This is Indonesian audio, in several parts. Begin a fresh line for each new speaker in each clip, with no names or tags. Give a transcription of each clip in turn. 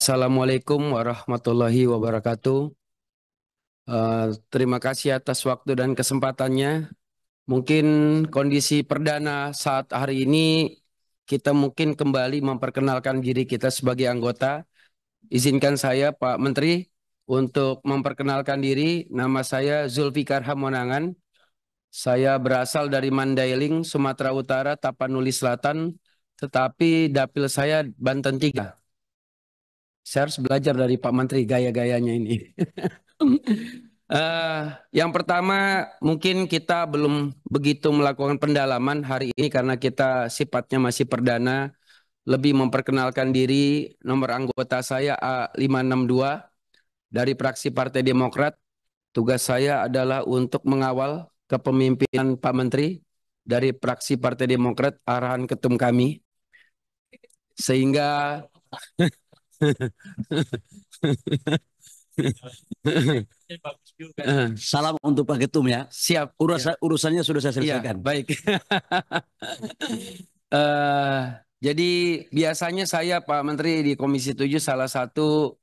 Assalamualaikum warahmatullahi wabarakatuh. Uh, terima kasih atas waktu dan kesempatannya. Mungkin kondisi perdana saat hari ini kita mungkin kembali memperkenalkan diri kita sebagai anggota. Izinkan saya Pak Menteri untuk memperkenalkan diri. Nama saya Zulfikar Hamonangan. Saya berasal dari Mandailing, Sumatera Utara, Tapanuli Selatan, tetapi dapil saya Banten Tiga. Saya harus belajar dari Pak Menteri gaya-gayanya ini. uh, yang pertama, mungkin kita belum begitu melakukan pendalaman hari ini karena kita sifatnya masih perdana. Lebih memperkenalkan diri, nomor anggota saya A562 dari praksi Partai Demokrat. Tugas saya adalah untuk mengawal kepemimpinan Pak Menteri dari praksi Partai Demokrat arahan ketum kami. Sehingga Salam untuk Pak Ketum ya. Siap, urus ya. urusannya sudah saya selesaikan. Ya, baik. uh, jadi biasanya saya Pak Menteri di Komisi 7 salah satu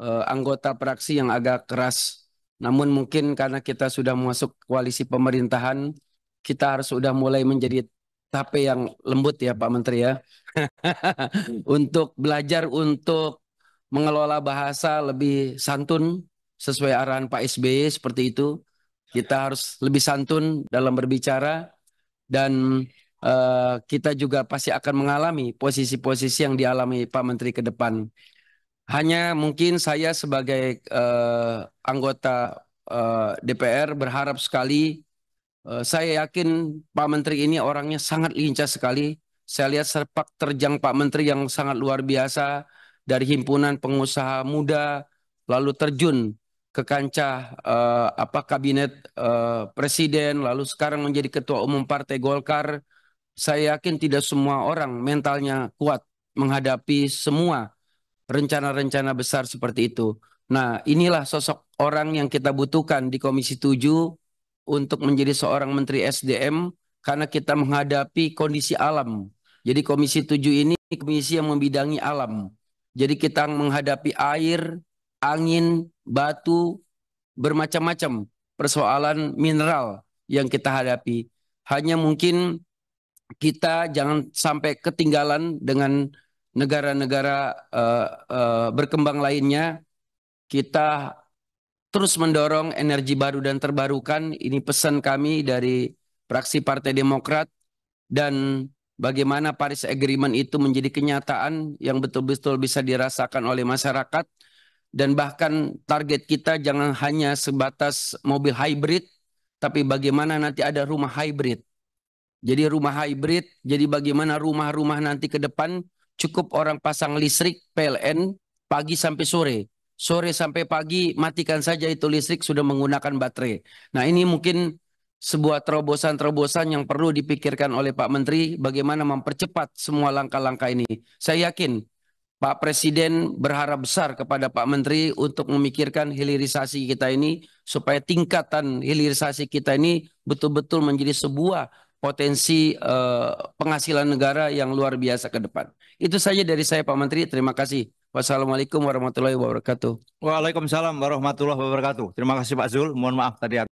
uh, anggota praksi yang agak keras. Namun mungkin karena kita sudah masuk koalisi pemerintahan, kita harus sudah mulai menjadi tape yang lembut ya Pak Menteri ya. untuk belajar untuk mengelola bahasa lebih santun sesuai arahan Pak SBY e seperti itu. Kita harus lebih santun dalam berbicara dan uh, kita juga pasti akan mengalami posisi-posisi yang dialami Pak Menteri ke depan. Hanya mungkin saya sebagai uh, anggota uh, eh, DPR berharap sekali Eh, saya yakin Pak Menteri ini orangnya sangat lincah sekali. Saya lihat serpak terjang Pak Menteri yang sangat luar biasa dari himpunan pengusaha muda lalu terjun ke kancah eh, apa kabinet eh, presiden lalu sekarang menjadi ketua umum Partai Golkar. Saya yakin tidak semua orang mentalnya kuat menghadapi semua rencana-rencana besar seperti itu. Nah, inilah sosok orang yang kita butuhkan di Komisi 7 untuk menjadi seorang menteri SDM karena kita menghadapi kondisi alam. Jadi komisi 7 ini komisi yang membidangi alam. Jadi kita menghadapi air, angin, batu, bermacam-macam persoalan mineral yang kita hadapi. Hanya mungkin kita jangan sampai ketinggalan dengan negara-negara uh, uh, berkembang lainnya. Kita terus mendorong energi baru dan terbarukan. Ini pesan kami dari fraksi Partai Demokrat dan bagaimana Paris Agreement itu menjadi kenyataan yang betul-betul bisa dirasakan oleh masyarakat dan bahkan target kita jangan hanya sebatas mobil hybrid tapi bagaimana nanti ada rumah hybrid. Jadi rumah hybrid, jadi bagaimana rumah-rumah nanti ke depan cukup orang pasang listrik PLN pagi sampai sore sore sampai pagi matikan saja itu listrik sudah menggunakan baterai. Nah ini mungkin sebuah terobosan-terobosan yang perlu dipikirkan oleh Pak Menteri bagaimana mempercepat semua langkah-langkah ini. Saya yakin Pak Presiden berharap besar kepada Pak Menteri untuk memikirkan hilirisasi kita ini supaya tingkatan hilirisasi kita ini betul-betul menjadi sebuah potensi eh, penghasilan negara yang luar biasa ke depan. Itu saja dari saya Pak Menteri, terima kasih. Wassalamualaikum warahmatullahi wabarakatuh. Waalaikumsalam warahmatullahi wabarakatuh. Terima kasih Pak Zul. Mohon maaf tadi.